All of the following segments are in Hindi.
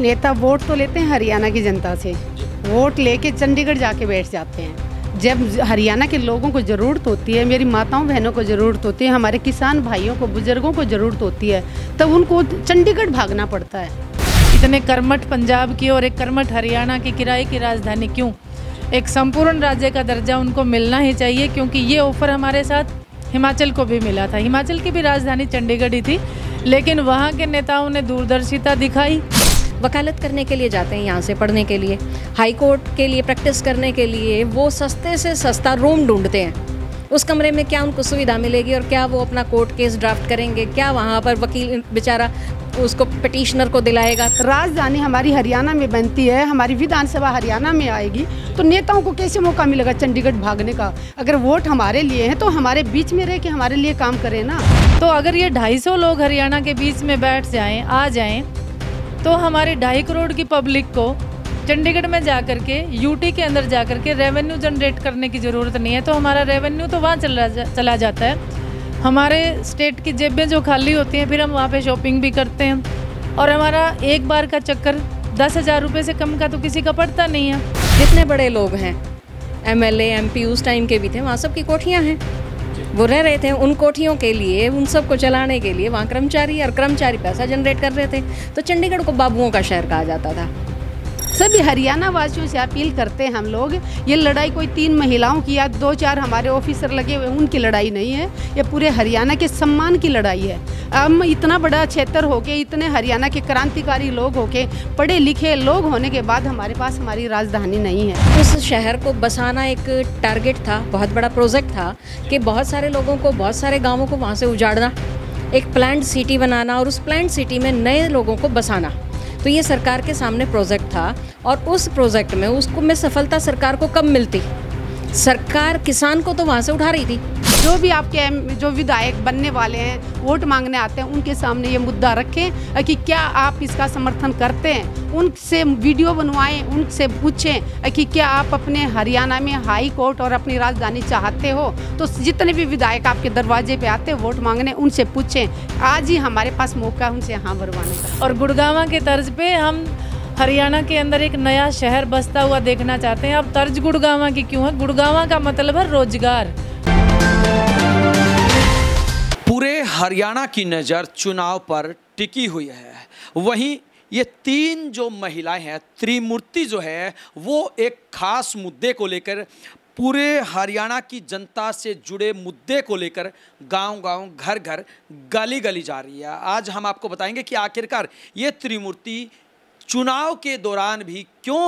नेता वोट तो लेते हैं हरियाणा की जनता से वोट लेके चंडीगढ़ जाके बैठ जाते हैं जब हरियाणा के लोगों को ज़रूरत होती है मेरी माताओं बहनों को ज़रूरत होती है हमारे किसान भाइयों को बुज़ुर्गों को ज़रूरत होती है तब उनको चंडीगढ़ भागना पड़ता है इतने कर्मठ पंजाब की और एक कर्मठ हरियाणा की किराए की राजधानी क्यों एक संपूर्ण राज्य का दर्जा उनको मिलना ही चाहिए क्योंकि ये ऑफर हमारे साथ हिमाचल को भी मिला था हिमाचल की भी राजधानी चंडीगढ़ ही थी लेकिन वहाँ के नेताओं ने दूरदर्शिता दिखाई वकालत करने के लिए जाते हैं यहाँ से पढ़ने के लिए हाई कोर्ट के लिए प्रैक्टिस करने के लिए वो सस्ते से सस्ता रूम ढूंढते हैं उस कमरे में क्या उनको सुविधा मिलेगी और क्या वो अपना कोर्ट केस ड्राफ्ट करेंगे क्या वहाँ पर वकील बेचारा उसको पटिशनर को दिलाएगा राजधानी हमारी हरियाणा में बनती है हमारी विधानसभा हरियाणा में आएगी तो नेताओं को कैसे मौका मिलेगा चंडीगढ़ भागने का अगर वोट हमारे लिए हैं तो हमारे बीच में रह के हमारे लिए काम करें ना तो अगर ये ढाई लोग हरियाणा के बीच में बैठ जाएं आ जाएं तो हमारे ढाई करोड़ की पब्लिक को चंडीगढ़ में जा कर के यूटी के अंदर जा कर के रेवेन्यू जनरेट करने की ज़रूरत नहीं है तो हमारा रेवेन्यू तो वहाँ चला जा, चला जाता है हमारे स्टेट की जेबें जो खाली होती हैं फिर हम वहाँ पे शॉपिंग भी करते हैं और हमारा एक बार का चक्कर दस हज़ार रुपये से कम का तो किसी का पड़ता नहीं है जितने बड़े लोग हैं एम एल एम पी उस टाइम के भी थे वहाँ सब की कोठियाँ हैं वो रह रहे थे उन कोठियों के लिए उन सबको चलाने के लिए वहाँ कर्मचारी और कर्मचारी पैसा जनरेट कर रहे थे तो चंडीगढ़ को बाबुओं का शहर कहा जाता था सभी हरियाणा वासियों से अपील करते हैं हम लोग ये लड़ाई कोई तीन महिलाओं की या दो चार हमारे ऑफिसर लगे हुए उनकी लड़ाई नहीं है ये पूरे हरियाणा के सम्मान की लड़ाई है हम इतना बड़ा क्षेत्र होके इतने हरियाणा के क्रांतिकारी लोग होके पढ़े लिखे लोग होने के बाद हमारे पास हमारी राजधानी नहीं है उस शहर को बसाना एक टारगेट था बहुत बड़ा प्रोजेक्ट था कि बहुत सारे लोगों को बहुत सारे गाँवों को वहाँ से उजाड़ना एक प्लान सिटी बनाना और उस प्लान सिटी में नए लोगों को बसाना तो ये सरकार के सामने प्रोजेक्ट था और उस प्रोजेक्ट में उसको में सफलता सरकार को कब मिलती सरकार किसान को तो वहाँ से उठा रही थी जो भी आपके जो विधायक बनने वाले हैं वोट मांगने आते हैं उनके सामने ये मुद्दा रखें कि क्या आप इसका समर्थन करते हैं उनसे वीडियो बनवाएं उनसे पूछें कि क्या आप अपने हरियाणा में हाई कोर्ट और अपनी राजधानी चाहते हो तो जितने भी विधायक आपके दरवाजे पे आते हैं वोट मांगने उनसे पूछें आज ही हमारे पास मौका है उनसे हाँ भरवाने का और गुड़गावा के तर्ज पर हम हरियाणा के अंदर एक नया शहर बसता हुआ देखना चाहते हैं अब तर्ज गुड़गावा की क्यों है गुड़गावा का मतलब है रोजगार पूरे हरियाणा की नज़र चुनाव पर टिकी हुई है वहीं ये तीन जो महिलाएं हैं त्रिमूर्ति जो है वो एक खास मुद्दे को लेकर पूरे हरियाणा की जनता से जुड़े मुद्दे को लेकर गांव गांव घर घर गली गली जा रही है आज हम आपको बताएंगे कि आखिरकार ये त्रिमूर्ति चुनाव के दौरान भी क्यों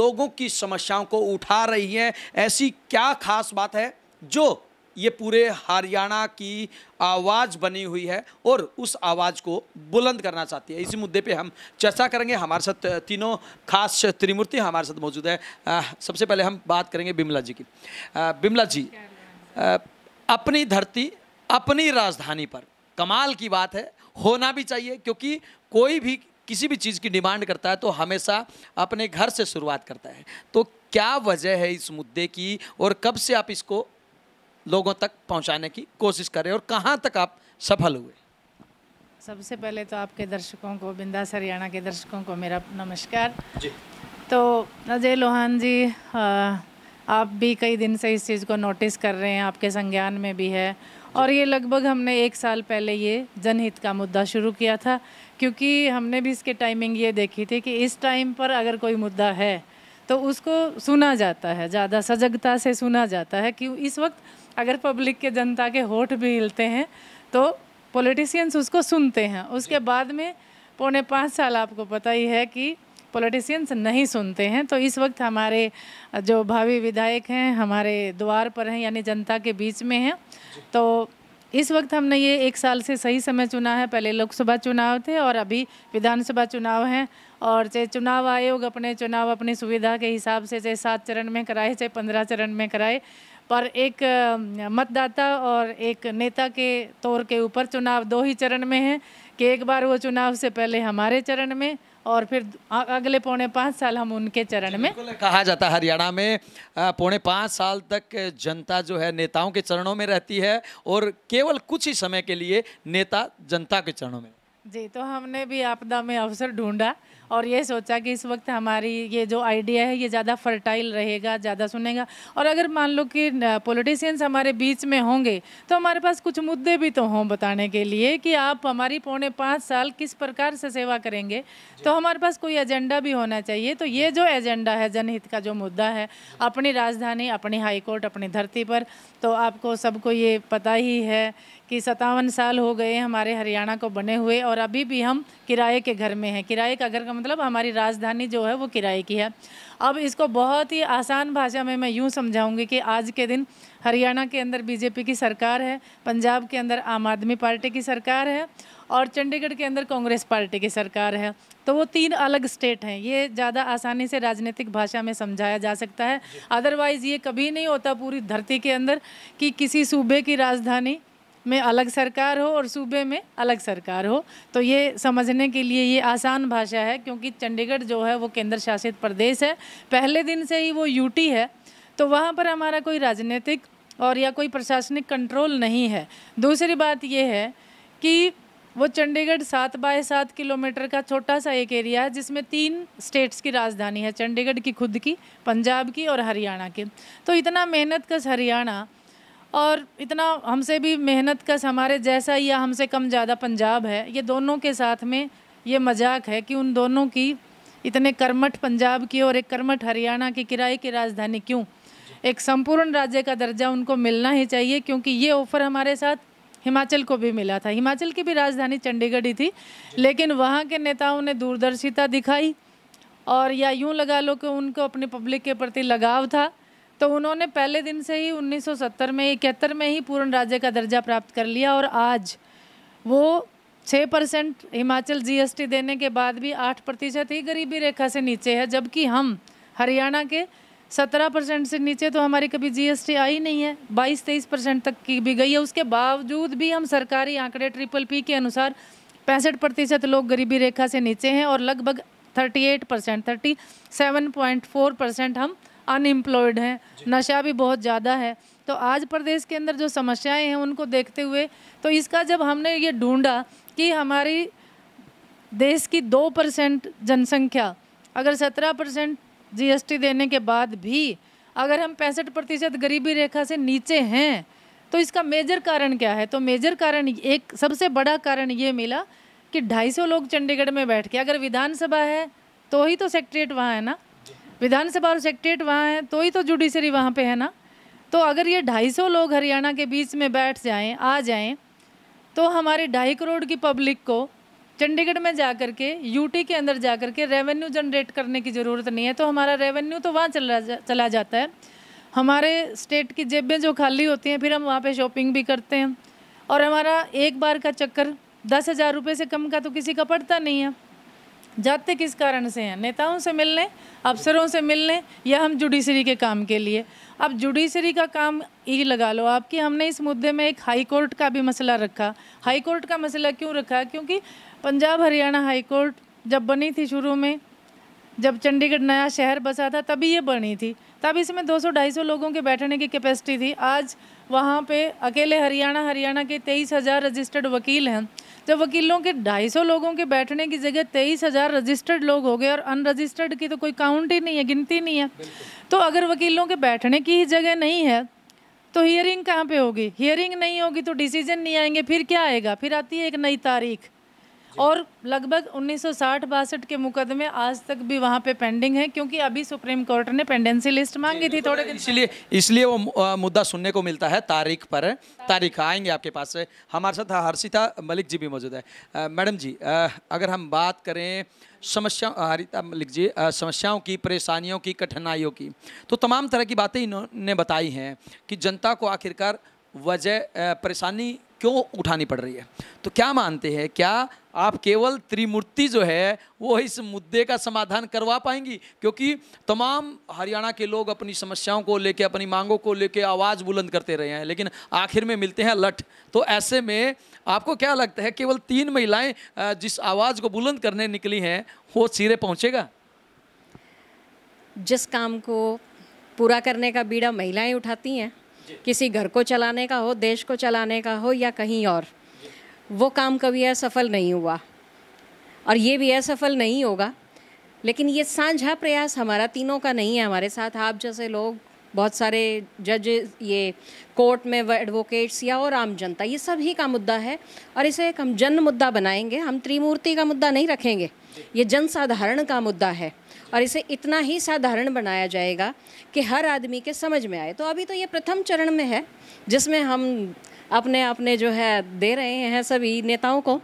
लोगों की समस्याओं को उठा रही है ऐसी क्या खास बात है जो ये पूरे हरियाणा की आवाज़ बनी हुई है और उस आवाज़ को बुलंद करना चाहती है इसी मुद्दे पे हम चर्चा करेंगे हमारे साथ तीनों खास त्रिमूर्ति हमारे साथ मौजूद है सबसे पहले हम बात करेंगे बिमला जी की बिमला जी अपनी धरती अपनी राजधानी पर कमाल की बात है होना भी चाहिए क्योंकि कोई भी किसी भी चीज़ की डिमांड करता है तो हमेशा अपने घर से शुरुआत करता है तो क्या वजह है इस मुद्दे की और कब से आप इसको लोगों तक पहुंचाने की कोशिश करें और कहाँ तक आप सफल हुए सबसे पहले तो आपके दर्शकों को बिंदास हरियाणा के दर्शकों को मेरा नमस्कार जी तो अजय लोहान जी आप भी कई दिन से इस चीज़ को नोटिस कर रहे हैं आपके संज्ञान में भी है और ये लगभग हमने एक साल पहले ये जनहित का मुद्दा शुरू किया था क्योंकि हमने भी इसके टाइमिंग ये देखी थी कि इस टाइम पर अगर कोई मुद्दा है तो उसको सुना जाता है ज़्यादा सजगता से सुना जाता है कि इस वक्त अगर पब्लिक के जनता के होठ भी हिलते हैं तो पॉलिटिशियंस उसको सुनते हैं उसके बाद में पौने पाँच साल आपको पता ही है कि पॉलिटिशियंस नहीं सुनते हैं तो इस वक्त हमारे जो भावी विधायक हैं हमारे द्वार पर हैं यानी जनता के बीच में हैं तो इस वक्त हमने ये एक साल से सही समय चुना है पहले लोकसभा चुनाव थे और अभी विधानसभा चुनाव हैं और चाहे चुनाव आयोग अपने चुनाव अपनी सुविधा के हिसाब से चाहे सात चरण में कराए चाहे पंद्रह चरण में कराए पर एक मतदाता और एक नेता के तौर के ऊपर चुनाव दो ही चरण में है कि एक बार वो चुनाव से पहले हमारे चरण में और फिर अगले पौने पाँच साल हम उनके चरण में कहा जाता है हरियाणा में पौने पाँच साल तक जनता जो है नेताओं के चरणों में रहती है और केवल कुछ ही समय के लिए नेता जनता के चरणों में जी तो हमने भी आपदा में अवसर ढूंढा और ये सोचा कि इस वक्त हमारी ये जो आइडिया है ये ज़्यादा फर्टाइल रहेगा ज़्यादा सुनेगा और अगर मान लो कि पॉलिटिशियंस हमारे बीच में होंगे तो हमारे पास कुछ मुद्दे भी तो हों बताने के लिए कि आप हमारी पौने पाँच साल किस प्रकार से सेवा करेंगे तो हमारे पास कोई एजेंडा भी होना चाहिए तो ये जो एजेंडा है जनहित का जो मुद्दा है अपनी राजधानी अपनी हाईकोर्ट अपनी धरती पर तो आपको सबको ये पता ही है कि सतावन साल हो गए हमारे हरियाणा को बने हुए और अभी भी हम किराए के घर में हैं किराए का घर का मतलब हमारी राजधानी जो है वो किराए की है अब इसको बहुत ही आसान भाषा में मैं यूँ समझाऊंगी कि आज के दिन हरियाणा के अंदर बीजेपी की सरकार है पंजाब के अंदर आम आदमी पार्टी की सरकार है और चंडीगढ़ के अंदर कांग्रेस पार्टी की सरकार है तो वो तीन अलग स्टेट हैं ये ज़्यादा आसानी से राजनीतिक भाषा में समझाया जा सकता है अदरवाइज़ ये कभी नहीं होता पूरी धरती के अंदर कि किसी सूबे की राजधानी में अलग सरकार हो और सूबे में अलग सरकार हो तो ये समझने के लिए ये आसान भाषा है क्योंकि चंडीगढ़ जो है वो केंद्र शासित प्रदेश है पहले दिन से ही वो यूटी है तो वहाँ पर हमारा कोई राजनीतिक और या कोई प्रशासनिक कंट्रोल नहीं है दूसरी बात ये है कि वो चंडीगढ़ सात बाय सात किलोमीटर का छोटा सा एक एरिया है जिसमें तीन स्टेट्स की राजधानी है चंडीगढ़ की खुद की पंजाब की और हरियाणा की तो इतना मेहनत कस हरियाणा और इतना हमसे भी मेहनत कस हमारे जैसा या हमसे कम ज़्यादा पंजाब है ये दोनों के साथ में ये मजाक है कि उन दोनों की इतने कर्मठ पंजाब की और एक कर्मठ हरियाणा की किराए की राजधानी क्यों एक संपूर्ण राज्य का दर्जा उनको मिलना ही चाहिए क्योंकि ये ऑफ़र हमारे साथ हिमाचल को भी मिला था हिमाचल की भी राजधानी चंडीगढ़ ही थी लेकिन वहाँ के नेताओं ने दूरदर्शिता दिखाई और या यूँ लगा लो कि उनको अपनी पब्लिक के प्रति लगाव था तो उन्होंने पहले दिन से ही 1970 में इकहत्तर में ही पूर्ण राज्य का दर्जा प्राप्त कर लिया और आज वो छः परसेंट हिमाचल जीएसटी देने के बाद भी आठ प्रतिशत ही गरीबी रेखा से नीचे है जबकि हम हरियाणा के सत्रह परसेंट से नीचे तो हमारी कभी जीएसटी आई नहीं है बाईस तेईस परसेंट तक की भी गई है उसके बावजूद भी हम सरकारी आंकड़े ट्रिपल पी के अनुसार पैंसठ प्रतिशत लोग गरीबी रेखा से नीचे हैं और लगभग thirty eight percent thirty seven point four percent हम अनएम्प्लॉयड हैं नशा भी बहुत ज़्यादा है तो आज प्रदेश के अंदर जो समस्याएं हैं उनको देखते हुए तो इसका जब हमने ये ढूंढा कि हमारी देश की दो परसेंट जनसंख्या अगर सत्रह परसेंट जी देने के बाद भी अगर हम पैंसठ प्रतिशत गरीबी रेखा से नीचे हैं तो इसका मेजर कारण क्या है तो मेजर कारण एक सबसे बड़ा कारण ये मिला कि 250 लोग चंडीगढ़ में बैठ के अगर विधानसभा है तो ही तो सेक्रेट वहाँ है ना विधानसभा और सेक्रेट वहाँ हैं तो ही तो जुडिशरी वहाँ पे है ना तो अगर ये ढाई सौ लोग हरियाणा के बीच में बैठ जाएं आ जाएं तो हमारे ढाई करोड़ की पब्लिक को चंडीगढ़ में जा कर के यूटी के अंदर जा कर के रेवेन्यू जनरेट करने की ज़रूरत नहीं है तो हमारा रेवेन्यू तो वहाँ चला जा, चला जाता है हमारे स्टेट की जेबें जो खाली होती हैं फिर हम वहाँ पर शॉपिंग भी करते हैं और हमारा एक बार का चक्कर दस हज़ार रुपये से कम का तो किसी का पड़ता नहीं है जाते किस कारण से हैं नेताओं से मिलने अफसरों से मिलने या हम जुडिशरी के काम के लिए अब जुडिशरी का काम ये लगा लो आपकी हमने इस मुद्दे में एक हाई कोर्ट का भी मसला रखा हाई कोर्ट का मसला क्यों रखा क्योंकि पंजाब हरियाणा हाई कोर्ट जब बनी थी शुरू में जब चंडीगढ़ नया शहर बसा था तभी ये बनी थी तब इसमें 200-250 लोगों के बैठने की कैपेसिटी थी आज वहाँ पे अकेले हरियाणा हरियाणा के तेईस हज़ार रजिस्टर्ड वकील हैं जब तो वकीलों के 250 लोगों के बैठने की जगह तेईस हज़ार रजिस्टर्ड लोग हो गए और अनरजिस्टर्ड की तो कोई काउंट ही नहीं है गिनती नहीं है तो अगर वकीलों के बैठने की ही जगह नहीं है तो हियरिंग कहाँ पे होगी हियरिंग नहीं होगी तो डिसीजन नहीं आएंगे फिर क्या आएगा फिर आती है एक नई तारीख और लगभग उन्नीस सौ के मुकदमे आज तक भी वहाँ पे पेंडिंग है क्योंकि अभी सुप्रीम कोर्ट ने पेंडेंसी लिस्ट मांगी थी तो थोड़े इसलिए इसलिए वो मुद्दा सुनने को मिलता है तारीख पर तारीख आएंगे आपके पास से हमारे साथ हाँ, हर्षिता मलिक जी भी मौजूद है मैडम जी अगर हम बात करें समस्या हरिता मलिक जी समस्याओं की परेशानियों की कठिनाइयों की तो तमाम तरह की बातें इन्होंने बताई हैं कि जनता को आखिरकार वजह परेशानी क्यों उठानी पड़ रही है तो क्या मानते हैं क्या आप केवल त्रिमूर्ति जो है वो इस मुद्दे का समाधान करवा पाएंगी क्योंकि तमाम हरियाणा के लोग अपनी समस्याओं को लेके अपनी मांगों को लेके आवाज़ बुलंद करते रहे हैं लेकिन आखिर में मिलते हैं लठ तो ऐसे में आपको क्या लगता है केवल तीन महिलाएं जिस आवाज़ को बुलंद करने निकली हैं वो सिरे पहुँचेगा जिस काम को पूरा करने का बीड़ा महिलाएँ उठाती हैं किसी घर को चलाने का हो देश को चलाने का हो या कहीं और वो काम कभी असफल नहीं हुआ और ये भी असफल नहीं होगा लेकिन ये साझा प्रयास हमारा तीनों का नहीं है हमारे साथ आप जैसे लोग बहुत सारे जज ये कोर्ट में एडवोकेट्स या और आम जनता ये सभी का मुद्दा है और इसे एक हम जन मुद्दा बनाएंगे हम त्रिमूर्ति का मुद्दा नहीं रखेंगे ये जन साधारण का मुद्दा है और इसे इतना ही साधारण बनाया जाएगा कि हर आदमी के समझ में आए तो अभी तो ये प्रथम चरण में है जिसमें हम अपने अपने जो है दे रहे हैं सभी नेताओं को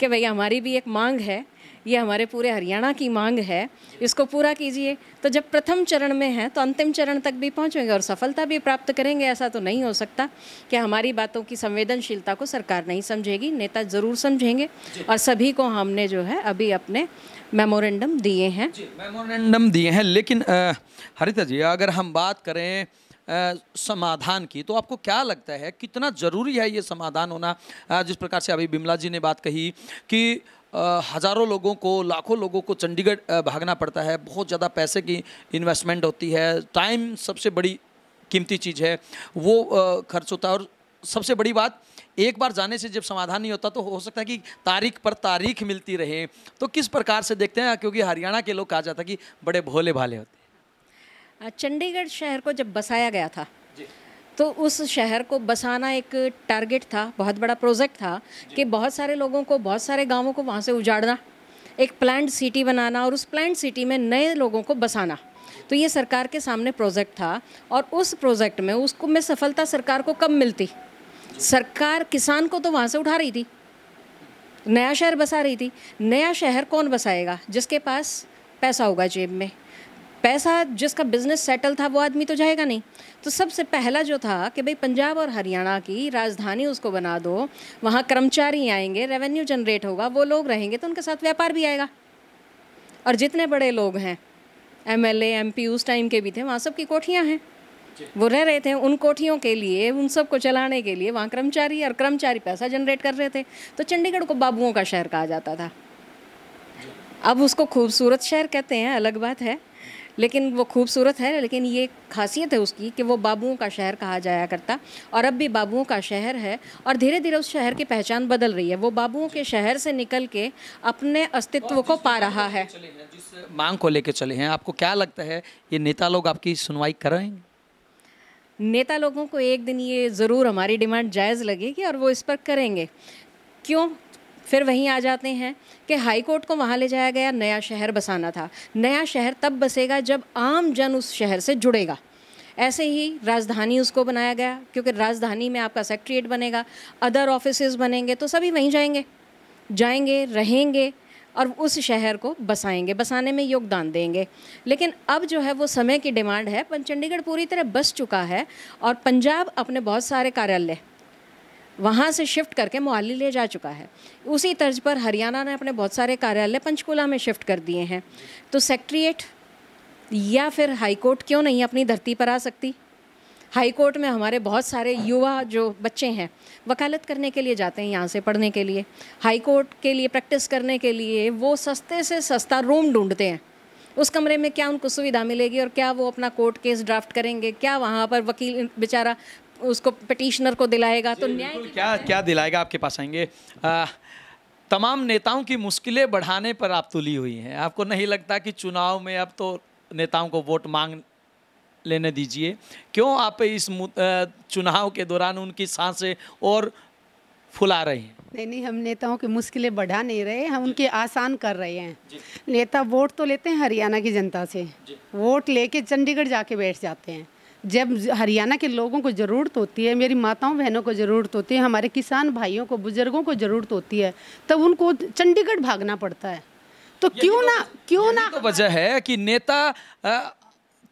कि भैया हमारी भी एक मांग है ये हमारे पूरे हरियाणा की मांग है इसको पूरा कीजिए तो जब प्रथम चरण में है तो अंतिम चरण तक भी पहुंचेंगे और सफलता भी प्राप्त करेंगे ऐसा तो नहीं हो सकता कि हमारी बातों की संवेदनशीलता को सरकार नहीं समझेगी नेता ज़रूर समझेंगे और सभी को हमने जो है अभी अपने मेमोरेंडम दिए हैं मेमोरेंडम दिए हैं लेकिन हरिता जी अगर हम बात करें आ, समाधान की तो आपको क्या लगता है कितना ज़रूरी है ये समाधान होना आ, जिस प्रकार से अभी बिमला जी ने बात कही कि हज़ारों लोगों को लाखों लोगों को चंडीगढ़ भागना पड़ता है बहुत ज़्यादा पैसे की इन्वेस्टमेंट होती है टाइम सबसे बड़ी कीमती चीज़ है वो खर्च होता है और सबसे बड़ी बात एक बार जाने से जब समाधान नहीं होता तो हो सकता है कि तारीख पर तारीख मिलती रहे तो किस प्रकार से देखते हैं क्योंकि हरियाणा के लोग कहा जाता है कि बड़े भोले भाले होते हैं चंडीगढ़ शहर को जब बसाया गया था तो उस शहर को बसाना एक टारगेट था बहुत बड़ा प्रोजेक्ट था कि बहुत सारे लोगों को बहुत सारे गाँवों को वहाँ से उजाड़ना एक प्लान्ड सिटी बनाना और उस प्लान्ड सिटी में नए लोगों को बसाना तो ये सरकार के सामने प्रोजेक्ट था और उस प्रोजेक्ट में उसको में सफलता सरकार को कब मिलती सरकार किसान को तो वहाँ से उठा रही थी नया शहर बसा रही थी नया शहर कौन बसाएगा जिसके पास पैसा होगा जेब में पैसा जिसका बिजनेस सेटल था वो आदमी तो जाएगा नहीं तो सबसे पहला जो था कि भाई पंजाब और हरियाणा की राजधानी उसको बना दो वहाँ कर्मचारी आएंगे रेवेन्यू जनरेट होगा वो लोग रहेंगे तो उनके साथ व्यापार भी आएगा और जितने बड़े लोग हैं एम एल एम पी उस टाइम के भी थे वहाँ सबकी कोठियाँ हैं वो रह रहे थे उन कोठियों के लिए उन सबको चलाने के लिए वहाँ कर्मचारी और कर्मचारी पैसा जनरेट कर रहे थे तो चंडीगढ़ को बाबुओं का शहर कहा जाता था अब उसको खूबसूरत शहर कहते हैं अलग बात है लेकिन वो खूबसूरत है लेकिन ये खासियत है उसकी कि वो बाबुओं का शहर कहा जाया करता और अब भी बाबुओं का शहर है और धीरे धीरे उस शहर की पहचान बदल रही है वो बाबुओं के शहर से निकल के अपने अस्तित्व को पा रहा है मांग को लेकर चले हैं आपको क्या लगता है ये नेता लोग आपकी सुनवाई कराएंगे नेता लोगों को एक दिन ये ज़रूर हमारी डिमांड जायज़ लगेगी और वो इस पर करेंगे क्यों फिर वहीं आ जाते हैं कि हाई कोर्ट को वहाँ ले जाया गया नया शहर बसाना था नया शहर तब बसेगा जब आम जन उस शहर से जुड़ेगा ऐसे ही राजधानी उसको बनाया गया क्योंकि राजधानी में आपका सेक्ट्रिएट बनेगा अदर ऑफिस बनेंगे तो सभी वहीं जाएंगे जाएंगे रहेंगे और उस शहर को बसाएंगे बसाने में योगदान देंगे लेकिन अब जो है वो समय की डिमांड है चंडीगढ़ पूरी तरह बस चुका है और पंजाब अपने बहुत सारे कार्यालय वहाँ से शिफ्ट करके मोहाली ले जा चुका है उसी तर्ज पर हरियाणा ने अपने बहुत सारे कार्यालय पंचकुला में शिफ्ट कर दिए हैं तो सेक्ट्रिएट या फिर हाईकोर्ट क्यों नहीं अपनी धरती पर आ सकती हाईकोर्ट में हमारे बहुत सारे युवा जो बच्चे हैं वकालत करने के लिए जाते हैं यहाँ से पढ़ने के लिए हाई कोर्ट के लिए प्रैक्टिस करने के लिए वो सस्ते से सस्ता रूम ढूंढते हैं उस कमरे में क्या उनको सुविधा मिलेगी और क्या वो अपना कोर्ट केस ड्राफ्ट करेंगे क्या वहाँ पर वकील बेचारा उसको पटिशनर को दिलाएगा तो न्याय क्या क्या दिलाएगा आपके पास आएंगे तमाम नेताओं की मुश्किलें बढ़ाने पर आप तुली हुई हैं आपको नहीं लगता कि चुनाव में अब तो नेताओं को वोट मांग लेने दीजिए क्यों आप इस चुनाव के दौरान उनकी सांसें और फुला रही हैं नहीं नहीं हम नेताओं की मुश्किलें बढ़ा नहीं रहे हम उनके आसान कर रहे हैं नेता वोट तो लेते हैं हरियाणा की जनता से वोट लेके चंडीगढ़ जाके बैठ जाते हैं जब हरियाणा के लोगों को ज़रूरत होती है मेरी माताओं बहनों को ज़रूरत होती है हमारे किसान भाइयों को बुज़ुर्गों को ज़रूरत होती है तब उनको चंडीगढ़ भागना पड़ता है तो क्यों तो ना क्यों ना तो वजह है कि नेता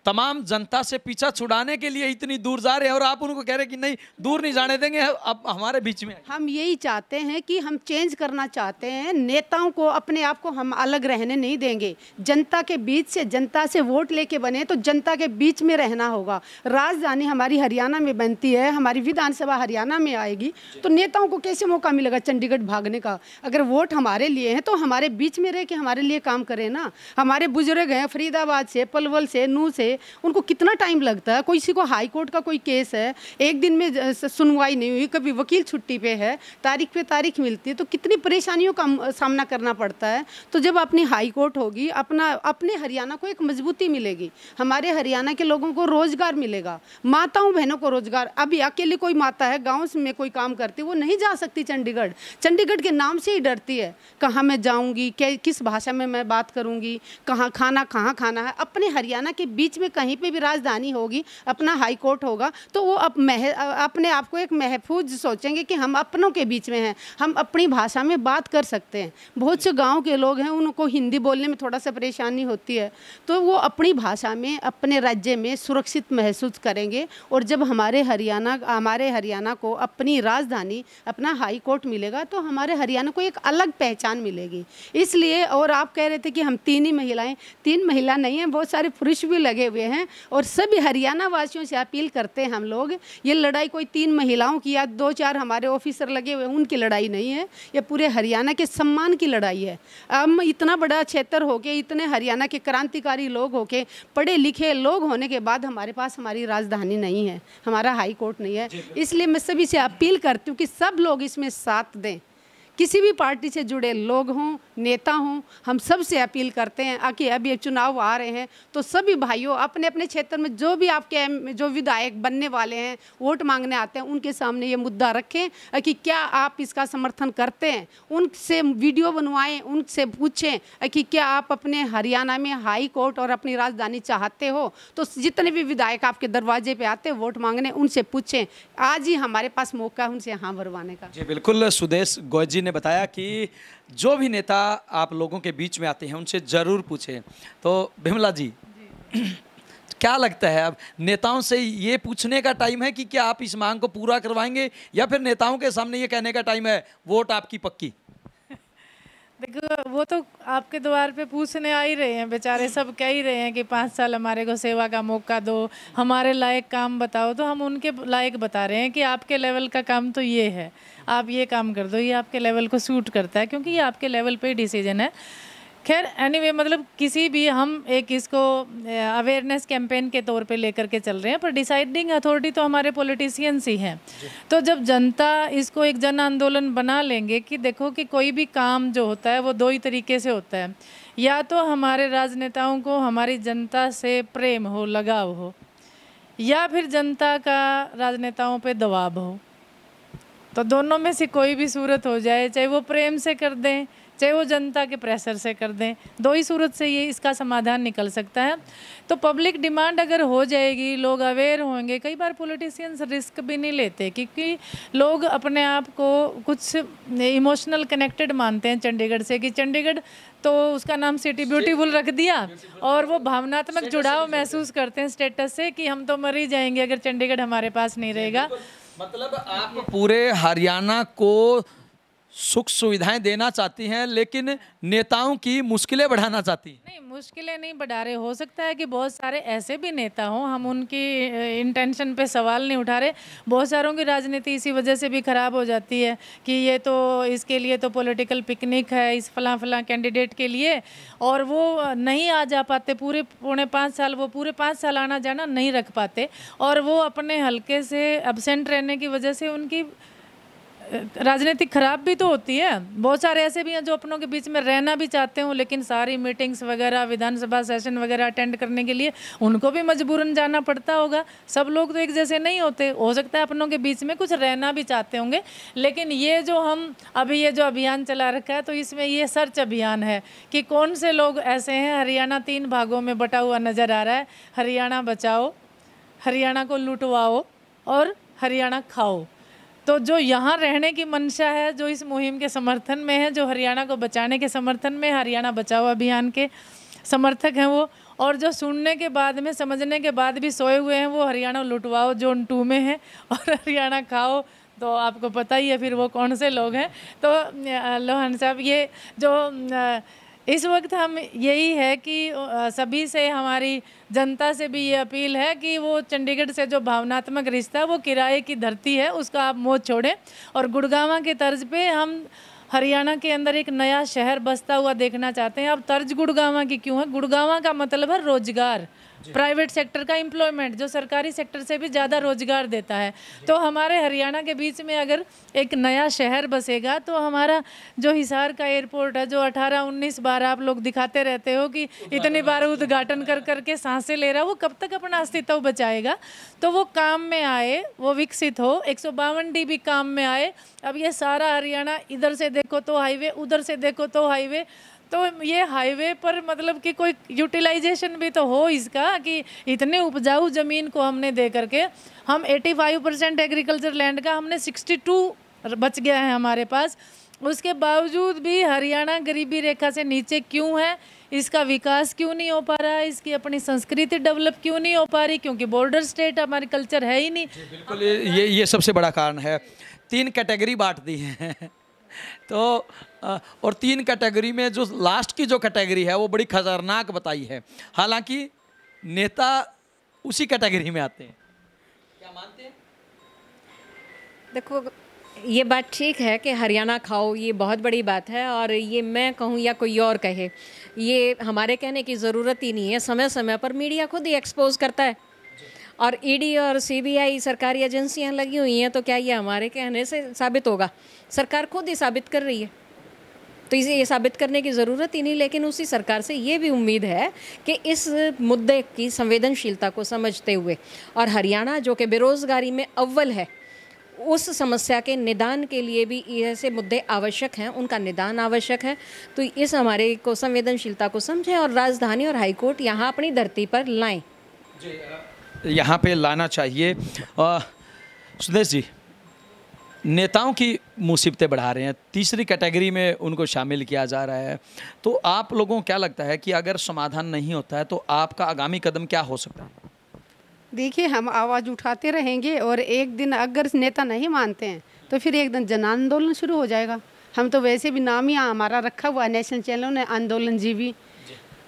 तमाम जनता से पीछा छुड़ाने के लिए इतनी दूर जा रहे हैं और आप उनको कह रहे हैं कि नहीं दूर नहीं जाने देंगे अब हमारे बीच में हम यही चाहते हैं कि हम चेंज करना चाहते हैं नेताओं को अपने आप को हम अलग रहने नहीं देंगे जनता के बीच से जनता से वोट लेके बने तो जनता के बीच में रहना होगा राजधानी हमारी हरियाणा में बनती है हमारी विधानसभा हरियाणा में आएगी तो नेताओं को कैसे मौका मिलेगा चंडीगढ़ भागने का अगर वोट हमारे लिए हैं तो हमारे बीच में रह के हमारे लिए काम करें ना हमारे बुजुर्ग हैं फरीदाबाद से पलवल से नू से उनको कितना टाइम लगता है कोई किसी को हाई कोर्ट का कोई केस है एक दिन में सुनवाई नहीं हुई कभी वकील छुट्टी पे है तारीख पे तारीख मिलती है तो कितनी परेशानियों का सामना करना पड़ता है तो जब अपनी हाई कोर्ट होगी अपना अपने हरियाणा को एक मजबूती मिलेगी हमारे हरियाणा के लोगों को रोज़गार मिलेगा माताओं बहनों को रोज़गार अभी अकेले कोई माता है गाँव में कोई काम करती वो नहीं जा सकती चंडीगढ़ चंडीगढ़ के नाम से ही डरती है कहाँ मैं जाऊँगी किस भाषा में मैं बात करूँगी कहाँ खाना कहाँ खाना है अपने हरियाणा के बीच में भी कहीं पे भी राजधानी होगी अपना हाई कोर्ट होगा तो वो अप मह अपने आप को एक महफूज सोचेंगे कि हम अपनों के बीच में हैं हम अपनी भाषा में बात कर सकते हैं बहुत से गाँव के लोग हैं उनको हिंदी बोलने में थोड़ा सा परेशानी होती है तो वो अपनी भाषा में अपने राज्य में सुरक्षित महसूस करेंगे और जब हमारे हरियाणा हमारे हरियाणा को अपनी राजधानी अपना हाई कोर्ट मिलेगा तो हमारे हरियाणा को एक अलग पहचान मिलेगी इसलिए और आप कह रहे थे कि हम तीन ही महिलाएं तीन महिला नहीं हैं बहुत सारे पुरुष भी लगे हुए हैं और सभी हरियाणा वासियों से अपील करते हैं हम लोग ये लड़ाई कोई तीन महिलाओं की या दो चार हमारे ऑफिसर लगे हुए उनकी लड़ाई नहीं है ये पूरे हरियाणा के सम्मान की लड़ाई है हम इतना बड़ा क्षेत्र होके इतने हरियाणा के क्रांतिकारी लोग होके पढ़े लिखे लोग होने के बाद हमारे पास हमारी राजधानी नहीं है हमारा हाई कोर्ट नहीं है इसलिए मैं सभी से अपील करती हूँ कि सब लोग इसमें साथ दें किसी भी पार्टी से जुड़े लोग हों नेता हों हम सब से अपील करते हैं आ कि अभी चुनाव आ रहे हैं तो सभी भाइयों अपने अपने क्षेत्र में जो भी आपके जो विधायक बनने वाले हैं वोट मांगने आते हैं उनके सामने ये मुद्दा रखें कि क्या आप इसका समर्थन करते हैं उनसे वीडियो बनवाएं उनसे पूछें कि क्या आप अपने हरियाणा में हाई कोर्ट और अपनी राजधानी चाहते हो तो जितने भी विधायक आपके दरवाजे पर आते हैं वोट मांगने उनसे पूछें आज ही हमारे पास मौका है उनसे हाँ भरवाने का जी बिल्कुल सुदेश गोजी ने बताया कि जो भी नेता आप लोगों के बीच में आते हैं उनसे ज़रूर पूछें तो बिमला जी, जी। क्या लगता है अब नेताओं से ये पूछने का टाइम है कि क्या आप इस मांग को पूरा करवाएंगे या फिर नेताओं के सामने ये कहने का टाइम है वोट आपकी पक्की देखो वो तो आपके द्वार पे पूछने आ ही रहे हैं बेचारे सब कह ही रहे हैं कि पाँच साल हमारे को सेवा का मौका दो हमारे लायक काम बताओ तो हम उनके लायक बता रहे हैं कि आपके लेवल का काम तो ये है आप ये काम कर दो ये आपके लेवल को सूट करता है क्योंकि ये आपके लेवल पे डिसीजन है खैर एनीवे anyway, मतलब किसी भी हम एक इसको अवेयरनेस कैंपेन के तौर पे लेकर के चल रहे हैं पर डिसाइडिंग अथॉरिटी तो हमारे पॉलिटिशियंस ही हैं तो जब जनता इसको एक जन आंदोलन बना लेंगे कि देखो कि कोई भी काम जो होता है वो दो ही तरीके से होता है या तो हमारे राजनेताओं को हमारी जनता से प्रेम हो लगाव हो या फिर जनता का राजनेताओं पर दबाव हो तो दोनों में से कोई भी सूरत हो जाए चाहे वो प्रेम से कर दें चाहे वो जनता के प्रेशर से कर दें दो ही सूरत से ये इसका समाधान निकल सकता है तो पब्लिक डिमांड अगर हो जाएगी लोग अवेयर होंगे कई बार पॉलिटिशियंस रिस्क भी नहीं लेते क्योंकि लोग अपने आप को कुछ इमोशनल कनेक्टेड मानते हैं चंडीगढ़ से कि चंडीगढ़ तो उसका नाम सिटी ब्यूटीफुल रख दिया और वो भावनात्मक जुड़ाव महसूस करते हैं स्टेटस से कि हम तो मर ही जाएंगे अगर चंडीगढ़ हमारे पास नहीं रहेगा मतलब आप पूरे हरियाणा को सुख सुविधाएं देना चाहती हैं लेकिन नेताओं की मुश्किलें बढ़ाना चाहती हैं नहीं मुश्किलें नहीं बढ़ा रहे हो सकता है कि बहुत सारे ऐसे भी नेता हों हम उनकी इंटेंशन पे सवाल नहीं उठा रहे बहुत सारों की राजनीति इसी वजह से भी ख़राब हो जाती है कि ये तो इसके लिए तो पॉलिटिकल पिकनिक है इस फला फला कैंडिडेट के लिए और वो नहीं आ जा पाते पूरे पौने पाँच साल वो पूरे पाँच साल आना जाना नहीं रख पाते और वो अपने हल्के से एबसेंट रहने की वजह से उनकी राजनीति खराब भी तो होती है बहुत सारे ऐसे भी हैं जो अपनों के बीच में रहना भी चाहते हों लेकिन सारी मीटिंग्स वगैरह विधानसभा सेशन वगैरह अटेंड करने के लिए उनको भी मजबूरन जाना पड़ता होगा सब लोग तो एक जैसे नहीं होते हो सकता है अपनों के बीच में कुछ रहना भी चाहते होंगे लेकिन ये जो हम अभी ये जो अभियान चला रखा है तो इसमें ये सर्च अभियान है कि कौन से लोग ऐसे हैं हरियाणा तीन भागों में बटा हुआ नज़र आ रहा है हरियाणा बचाओ हरियाणा को लुटवाओ और हरियाणा खाओ तो जो यहाँ रहने की मंशा है जो इस मुहिम के समर्थन में है जो हरियाणा को बचाने के समर्थन में हरियाणा बचाओ अभियान के समर्थक हैं वो और जो सुनने के बाद में समझने के बाद भी सोए हुए हैं वो हरियाणा लुटवाओ जोन टू में है और हरियाणा खाओ तो आपको पता ही है फिर वो कौन से लोग हैं तो लोहन साहब ये जो इस वक्त हम यही है कि सभी से हमारी जनता से भी ये अपील है कि वो चंडीगढ़ से जो भावनात्मक रिश्ता है वो किराए की धरती है उसका आप मोह छोड़ें और गुड़गावा के तर्ज पे हम हरियाणा के अंदर एक नया शहर बसता हुआ देखना चाहते हैं अब तर्ज गुड़गावा की क्यों है गुड़गावा का मतलब है रोजगार प्राइवेट सेक्टर का एम्प्लॉयमेंट जो सरकारी सेक्टर से भी ज़्यादा रोजगार देता है तो हमारे हरियाणा के बीच में अगर एक नया शहर बसेगा तो हमारा जो हिसार का एयरपोर्ट है जो अठारह उन्नीस बार आप लोग दिखाते रहते हो कि इतनी बार उद्घाटन कर करके सांसें ले रहा वो कब तक अपना अस्तित्व बचाएगा तो वो काम में आए वो विकसित हो एक भी काम में आए अब ये सारा हरियाणा इधर से देखो तो हाईवे उधर से देखो तो हाईवे तो ये हाईवे पर मतलब कि कोई यूटिलाइजेशन भी तो हो इसका कि इतने उपजाऊ ज़मीन को हमने दे करके हम 85 परसेंट एग्रीकल्चर लैंड का हमने 62 बच गया है हमारे पास उसके बावजूद भी हरियाणा गरीबी रेखा से नीचे क्यों है इसका विकास क्यों नहीं हो पा रहा है इसकी अपनी संस्कृति डेवलप क्यों नहीं हो पा रही क्योंकि बॉर्डर स्टेट हमारी कल्चर है ही नहीं बिल्कुल ये ये सबसे बड़ा कारण है तीन कैटेगरी बांट दी है तो और तीन कैटेगरी में जो लास्ट की जो कैटेगरी है वो बड़ी खतरनाक बताई है हालांकि नेता उसी कैटेगरी में आते हैं क्या मानते हैं देखो ये बात ठीक है कि हरियाणा खाओ ये बहुत बड़ी बात है और ये मैं कहूँ या कोई और कहे ये हमारे कहने की ज़रूरत ही नहीं है समय समय पर मीडिया खुद ही एक्सपोज करता है और ईडी e और सीबीआई सरकारी एजेंसियां लगी हुई हैं तो क्या ये हमारे कहने से साबित होगा सरकार खुद ही साबित कर रही है तो इसे ये साबित करने की ज़रूरत ही नहीं लेकिन उसी सरकार से ये भी उम्मीद है कि इस मुद्दे की संवेदनशीलता को समझते हुए और हरियाणा जो कि बेरोज़गारी में अव्वल है उस समस्या के निदान के लिए भी ऐसे मुद्दे आवश्यक हैं उनका निदान आवश्यक है तो इस हमारे को संवेदनशीलता को समझें और राजधानी और हाईकोर्ट यहाँ अपनी धरती पर लाएँ यहाँ पे लाना चाहिए सुदेश जी नेताओं की मुसीबतें बढ़ा रहे हैं तीसरी कैटेगरी में उनको शामिल किया जा रहा है तो आप लोगों को क्या लगता है कि अगर समाधान नहीं होता है तो आपका आगामी कदम क्या हो सकता है देखिए हम आवाज़ उठाते रहेंगे और एक दिन अगर नेता नहीं मानते हैं तो फिर एक दिन जन आंदोलन शुरू हो जाएगा हम तो वैसे भी नाम ही हमारा रखा हुआ है नेशनल चैनल ने आंदोलन जीवी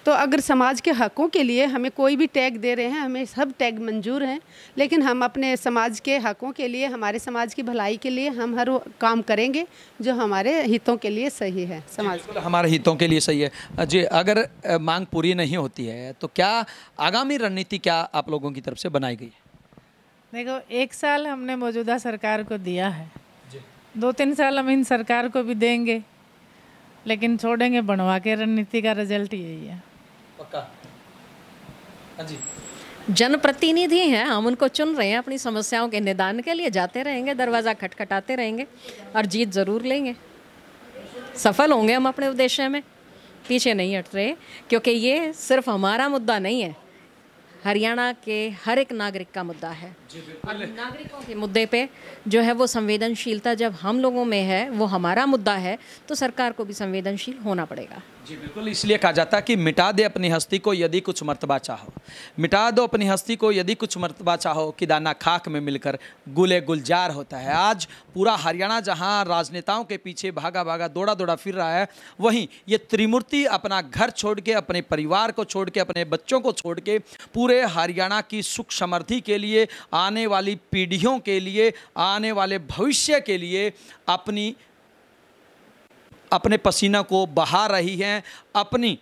तो अगर समाज के हक़ों के लिए हमें कोई भी टैग दे रहे हैं हमें सब टैग मंजूर हैं लेकिन हम अपने समाज के हक़ों के लिए हमारे समाज की भलाई के लिए हम हर काम करेंगे जो हमारे हितों के लिए सही है समाज हमारे हितों के लिए सही है जी अगर मांग पूरी नहीं होती है तो क्या आगामी रणनीति क्या आप लोगों की तरफ से बनाई गई है देखो एक साल हमने मौजूदा सरकार को दिया है दो तीन साल हम इन सरकार को भी देंगे लेकिन छोड़ेंगे बनवा के रणनीति का रिजल्ट यही है हाँ जनप्रतिनिधि हैं हम उनको चुन रहे हैं अपनी समस्याओं के निदान के लिए जाते रहेंगे दरवाज़ा खटखटाते रहेंगे और जीत ज़रूर लेंगे सफल होंगे हम अपने उद्देश्य में पीछे नहीं हट रहे क्योंकि ये सिर्फ हमारा मुद्दा नहीं है हरियाणा के हर एक नागरिक का मुद्दा है नागरिकों के मुद्दे पे जो है वो संवेदनशीलता जब हम लोगों में है वो हमारा मुद्दा है तो सरकार को भी संवेदनशील होना पड़ेगा जी बिल्कुल इसलिए कहा जाता है कि मिटा दे अपनी हस्ती को यदि कुछ मर्तबा चाहो मिटा दो अपनी हस्ती को यदि कुछ मर्तबा चाहो कि दाना खाक में मिलकर गुले गुलजार होता है आज पूरा हरियाणा जहां राजनेताओं के पीछे भागा भागा दौड़ा दौड़ा फिर रहा है वहीं ये त्रिमूर्ति अपना घर छोड़ के अपने परिवार को छोड़ के अपने बच्चों को छोड़ के पूरे हरियाणा की सुख समृद्धि के लिए आने वाली पीढ़ियों के लिए आने वाले भविष्य के लिए अपनी अपने पसीना को बहा रही हैं अपनी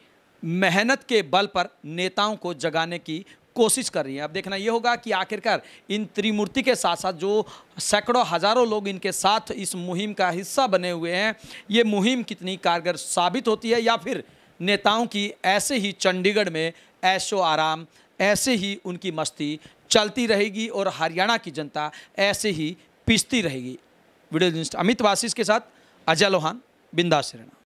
मेहनत के बल पर नेताओं को जगाने की कोशिश कर रही हैं अब देखना ये होगा कि आखिरकार इन त्रिमूर्ति के साथ साथ जो सैकड़ों हज़ारों लोग इनके साथ इस मुहिम का हिस्सा बने हुए हैं ये मुहिम कितनी कारगर साबित होती है या फिर नेताओं की ऐसे ही चंडीगढ़ में ऐशो आराम ऐसे ही उनकी मस्ती चलती रहेगी और हरियाणा की जनता ऐसे ही पिसती रहेगी वीडियो अमित वासिस के साथ अजय लोहान बिंदास रहना